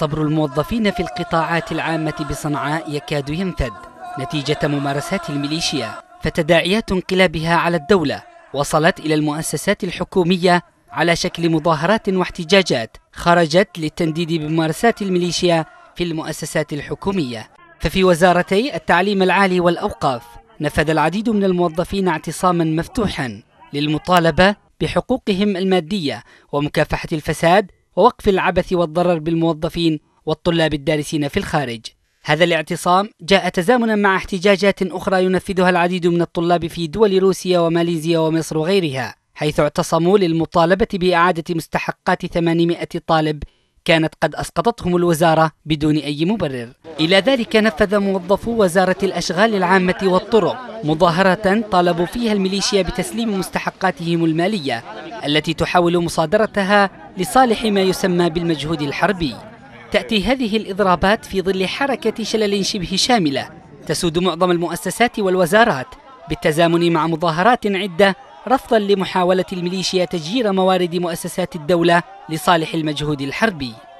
صبر الموظفين في القطاعات العامة بصنعاء يكاد ينفد نتيجة ممارسات الميليشيا فتداعيات انقلابها على الدولة وصلت إلى المؤسسات الحكومية على شكل مظاهرات واحتجاجات خرجت للتنديد بممارسات الميليشيا في المؤسسات الحكومية ففي وزارتي التعليم العالي والأوقاف نفذ العديد من الموظفين اعتصاما مفتوحا للمطالبة بحقوقهم المادية ومكافحة الفساد ووقف العبث والضرر بالموظفين والطلاب الدارسين في الخارج هذا الاعتصام جاء تزامنا مع احتجاجات أخرى ينفذها العديد من الطلاب في دول روسيا وماليزيا ومصر وغيرها حيث اعتصموا للمطالبة بإعادة مستحقات 800 طالب كانت قد أسقطتهم الوزارة بدون أي مبرر إلى ذلك نفذ موظفو وزارة الأشغال العامة والطرق مظاهرة طالبوا فيها الميليشيا بتسليم مستحقاتهم المالية التي تحاول مصادرتها لصالح ما يسمى بالمجهود الحربي تأتي هذه الإضرابات في ظل حركة شلل شبه شاملة تسود معظم المؤسسات والوزارات بالتزامن مع مظاهرات عدة رفضا لمحاولة الميليشيا تجيير موارد مؤسسات الدولة لصالح المجهود الحربي